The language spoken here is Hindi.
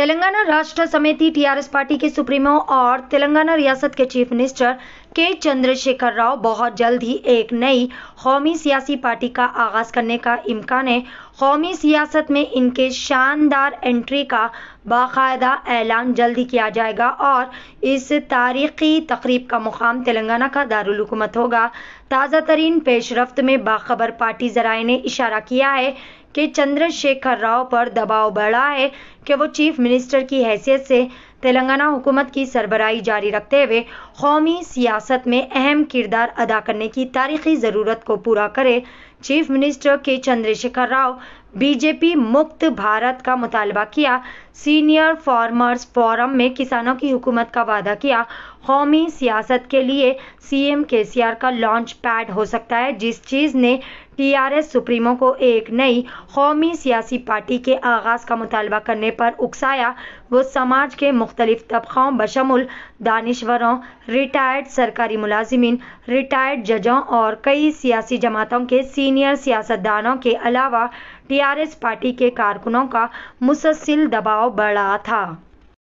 तेलंगाना राष्ट्र समिति टीआरएस पार्टी के सुप्रीमो और तेलंगाना रियासत के चीफ मिनिस्टर के चंद्रशेखर राव बहुत जल्द ही एक नई कौमी सियासी पार्टी का आगाज करने का इम्कान है कौमी सियासत में इनके शानदार एंट्री का बाकायदा ऐलान जल्द ही किया जाएगा और इस तारीखी तकरीब का मुकाम तेलंगाना का दारकूमत होगा ताज़ा तरीन पेशरफ में बाखबर पार्टी जराए ने इशारा किया है कि चंद्रशेखर राव पर दबाव बढ़ा है कि वो चीफ मिनिस्टर की हैसियत से तेलंगाना हुकूमत की सरबराही जारी रखते हुए कौमी सियासत में अहम किरदार अदा करने की तारीखी ज़रूरत को पूरा करे चीफ मिनिस्टर के चंद्रशेखर राव बीजेपी मुक्त भारत का मुतालबा किया सीनियर फार्मर्स फोरम में किसानों की हुकूमत का वादा किया कौमी सियासत के लिए सीएम केसीआर का लॉन्च पैड हो सकता है जिस चीज़ ने टीआरएस सुप्रीमो को एक नई कौमी सियासी पार्टी के आगाज़ का मुतालबा करने पर उकसाया वो समाज के मुख्तलिफ तबक़ों बशमुल दानश्वरों रिटायर्ड सरकारी मुलाजिमिन रिटायर्ड जजों और कई सियासी जमातों के सीनियर सियासतदानों के अलावा टी आर एस पार्टी के कारकुनों का मुसलसिल दबाव बढ़ा था